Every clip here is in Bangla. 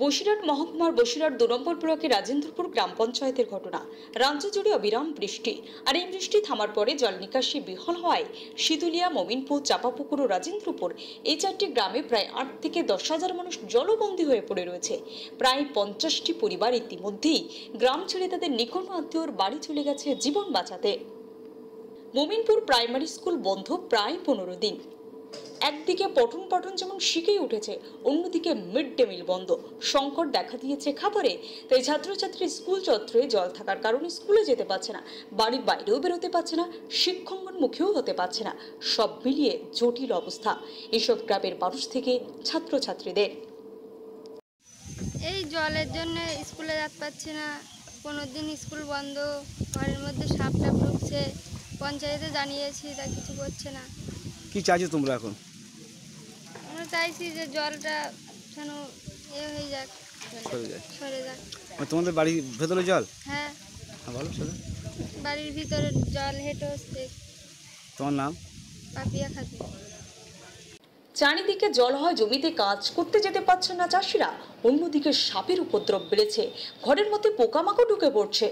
বসিরহাট মহকুমার বসিরহাট দু নম্বর ব্লকে রাজেন্দ্রপুর গ্রাম পঞ্চায়েতের ঘটনা রাজ্য জুড়ে অবিরাম বৃষ্টি আর এই বৃষ্টি থামার পরে জল নিকাশি বিহল হওয়ায় শীতুলিয়া মমিনপুর চাপাপুকুর ও রাজেন্দ্রপুর এই চারটি গ্রামে প্রায় আট থেকে দশ হাজার মানুষ জলবন্দী হয়ে পড়ে রয়েছে প্রায় পঞ্চাশটি পরিবার ইতিমধ্যেই গ্রাম ছেড়ে তাদের নিকট আত্মীয়র বাড়ি চলে গেছে জীবন বাঁচাতে মোমিনপুর প্রাইমারি স্কুল বন্ধ প্রায় পনেরো দিন একদিকে পঠন পঠন যেমন শিখেই উঠেছে অন্যদিকে মিড ডে মিল বন্ধ সংকট দেখা দিয়েছে খাবারে তাই ছাত্রছাত্রী স্কুল চত্বরে জল থাকার কারণে স্কুলে যেতে পারছে না বাড়ির বাইরেও বেরোতে পারছে না শিক্ষঙ্গন মুখেও হতে পারছে না সব মিলিয়ে জটিল অবস্থা এসব গ্রামের মানুষ থেকে ছাত্রছাত্রীদের এই জলের জন্য স্কুলে যেতে পারছে না কোনো দিন স্কুল বন্ধ ঘরের মধ্যে সাপ ঢুকছে পঞ্চায়েতে জানিয়েছি তা কিছু করছে না কি চাইছো তোমরা এখন আমরা চাইছি যে জলটা যেন এ হয়ে যাক সরে যায় মানে তোমাদের বাড়ির ভেতরে জল হ্যাঁ হ্যাঁ বলো সেটা বাড়ির ভিতরে জল হেঁটে হচ্ছে তোমার নাম পাপিয়া খাতুন চারিদিকে জল হয় জমিতে কাজ করতে যেতে পারছেন না চাষিরা অন্যদিকে সাপের উপদ্রব বেড়েছে ঘরের মধ্যে পোকামাকড় ঢুকে পড়ছে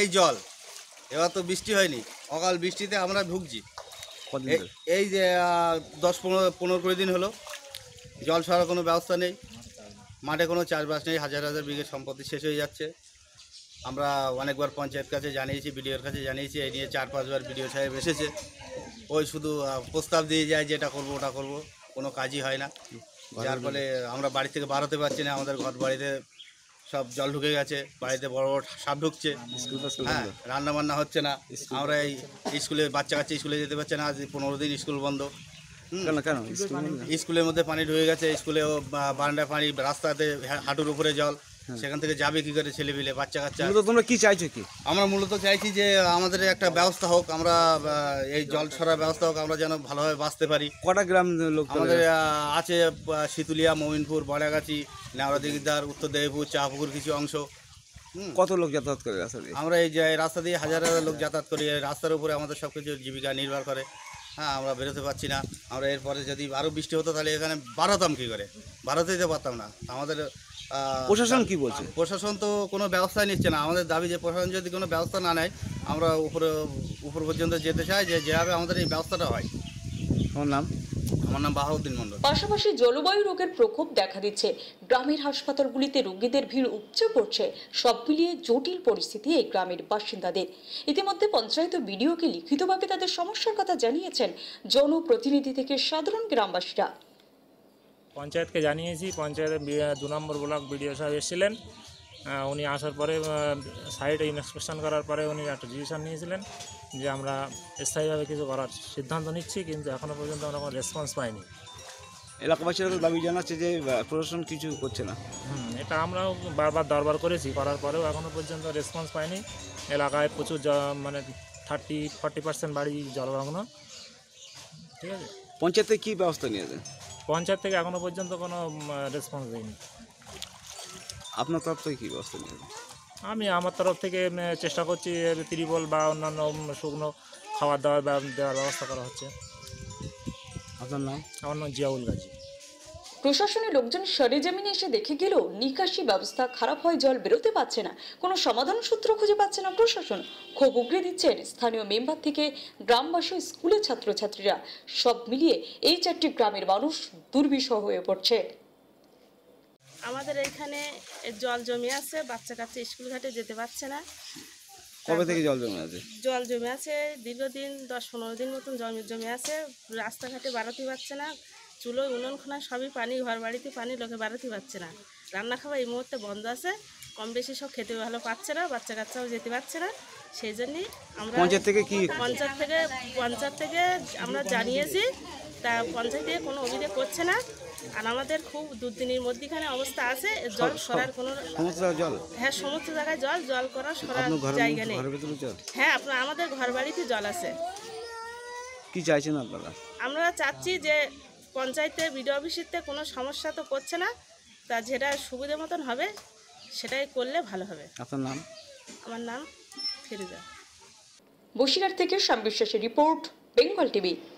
এই জল এবার তো বৃষ্টি হয়নি অকাল বৃষ্টিতে আমরা ভুগছি এই যে দশ পনেরো পনেরো কুড়ি দিন হলো জল ছাড়ার কোনো ব্যবস্থা নেই মাঠে কোনো চাষবাস নেই হাজার হাজার বিঘে সম্পত্তি শেষ হয়ে যাচ্ছে আমরা অনেকবার পঞ্চায়েত কাছে জানিয়েছি বিডিওর কাছে জানিয়েছি এই নিয়ে চার পাঁচবার বিডিও সাহেব এসেছে ওই শুধু প্রস্তাব দিয়ে যায় যে এটা করবো ওটা করবো কোনো কাজই হয় না যার ফলে আমরা বাড়ি থেকে বাড়াতে পারছি না আমাদের ঘর বাড়িতে সব জল ঢুকে গেছে বাড়িতে বড় বড় সাপ ঢুকছে হ্যাঁ রান্না বান্না হচ্ছে না আমরা এই স্কুলে বাচ্চা কাচ্চা স্কুলে যেতে পারছে না আজ পনেরো দিন স্কুল বন্ধ কেন কেন স্কুলের মধ্যে পানি ঢুকে গেছে স্কুলেও বারান্ডায় পানি রাস্তাতে হাঁটুর উপরে জল হ্যাঁ। সেখান থেকে যাবে কি করে ছেলে পেলে বাচ্চা কাচ্চা মূলত তোমরা কি চাইছো কি আমরা মূলত চাইছি যে আমাদের একটা ব্যবস্থা হোক আমরা এই জল ছড়ার ব্যবস্থা হোক আমরা যেন ভালোভাবে বাঁচতে পারি কটা গ্রাম লোক আমাদের আছে আহ, শীতুলিয়া মোমিনপুর বড়াগাছি নেওয়া দিগদার উত্তর চা চাপুকুর কিছু অংশ কত লোক যাতায়াত করে আসলে আমরা এই যে- রাস্তা দিয়ে হাজার হাজার লোক যাতায়াত করি এই রাস্তার উপরে আমাদের সব কিছু জীবিকা নির্ভর করে হ্যাঁ আমরা বেরোতে পারছি না আমরা এরপরে যদি আরও বৃষ্টি হতো তাহলে এখানে বাড়াতাম কী করে বাড়াতেই যেতে পারতাম না আমাদের প্রশাসন কি বলছে প্রশাসন তো কোনো ব্যবস্থা নিচ্ছে না আমাদের দাবি যে প্রশাসন যদি কোনো ব্যবস্থা না নেয় আমরা উপরে উপর পর্যন্ত যেতে চাই যে যেভাবে আমাদের এই ব্যবস্থাটা হয় আমার নাম পাশাপাশি জলবায়ু রোগের প্রকোপ দেখা দিচ্ছে গ্রামের হাসপাতালগুলিতে রোগীদের ভিড় উপচে পড়ছে সব মিলিয়ে জটিল পরিস্থিতি এই গ্রামের বাসিন্দাদের ইতিমধ্যে পঞ্চায়েত বিডিওকে লিখিতভাবে তাদের সমস্যার কথা জানিয়েছেন জনপ্রতিনিধি থেকে সাধারণ গ্রামবাসীরা পঞ্চায়েতকে জানিয়েছি পঞ্চায়েতের দু নম্বর ব্লক বিডিও সাহেব এসেছিলেন উনি আসার পরে সাইট ইন্সপেকশন করার পরে উনি একটা ডিসিশন নিয়েছিলেন যে আমরা স্থায়ীভাবে কিছু করার সিদ্ধান্ত নিচ্ছি কিন্তু এখনও পর্যন্ত আমরা কোনো রেসপন্স পাইনি এলাকাবাসীর দাবি জানাচ্ছে যে প্রশাসন কিছু করছে না হুম এটা আমরাও বারবার দরবার করেছি করার পরেও এখনও পর্যন্ত রেসপন্স পাইনি এলাকায় প্রচুর মানে থার্টি ফর্টি পার্সেন্ট বাড়ি জলভগ্ন ঠিক আছে পঞ্চায়েতে কী ব্যবস্থা নিয়েছে পঞ্চায়েত থেকে এখনও পর্যন্ত কোনো রেসপন্স দেয়নি আপনার তরফ থেকে কী ব্যবস্থা নিয়ে আমি আমার তরফ থেকে চেষ্টা করছি তিরিবল বা অন্যান্য শুকনো খাবার দাবার দেওয়ার ব্যবস্থা করা হচ্ছে আপনার নাম আমার নাম জিয়াউল গাজী প্রশাসনের লোকজন সরেজমিনে এসে দেখে গেলেও নিকাশি ব্যবস্থা খারাপ হয় জল বেরোতে পারছে না কোনো সমাধান সূত্র খুঁজে পাচ্ছে না প্রশাসন ক্ষোভ উগড়ে দিচ্ছেন স্থানীয় মেম্বার থেকে গ্রামবাসী স্কুলের ছাত্রছাত্রীরা সব মিলিয়ে এই চারটি গ্রামের মানুষ দুর্বিষহ হয়ে পড়ছে আমাদের এখানে জল জমে আছে বাচ্চা কাচ্চা স্কুল ঘাটে যেতে পারছে না কবে থেকে জল জমে আছে জল জমে আছে দীর্ঘদিন দশ পনেরো দিন মতন জমে জমে আছে রাস্তাঘাটে বাড়াতে পারছে না চুলো উনুন খোলা সবই পানি ঘর বাড়িতে পানি লোকে বাড়াতে পারছে না রান্না খাওয়া এই মুহূর্তে বন্ধ আছে কম বেশি সব খেতে ভালো পাচ্ছে না বাচ্চা কাচ্চাও যেতে পারছে না সেই জন্যই আমরা পঞ্চায়েত থেকে কি পঞ্চায়েত থেকে পঞ্চায়েত থেকে আমরা জানিয়েছি তা পঞ্চায়েত থেকে কোনো অভিযোগ করছে না আর আমাদের খুব দুদিনের মধ্যেখানে অবস্থা আছে জল সরার কোনো জল হ্যাঁ সমস্ত জায়গায় জল জল করার সরার জায়গা নেই হ্যাঁ আপনার আমাদের ঘর বাড়িতে জল আছে কি চাইছেন আপনারা আমরা চাচ্ছি যে পঞ্চায়েতে বিডিও অফিসেতে কোনো সমস্যা তো করছে না তা যেটা সুবিধে মতন হবে সেটাই করলে ভালো হবে আপনার নাম আমার নাম ফিরুজা বসিরহাট থেকে শ্যাম বিশ্বাসের রিপোর্ট বেঙ্গল টিভি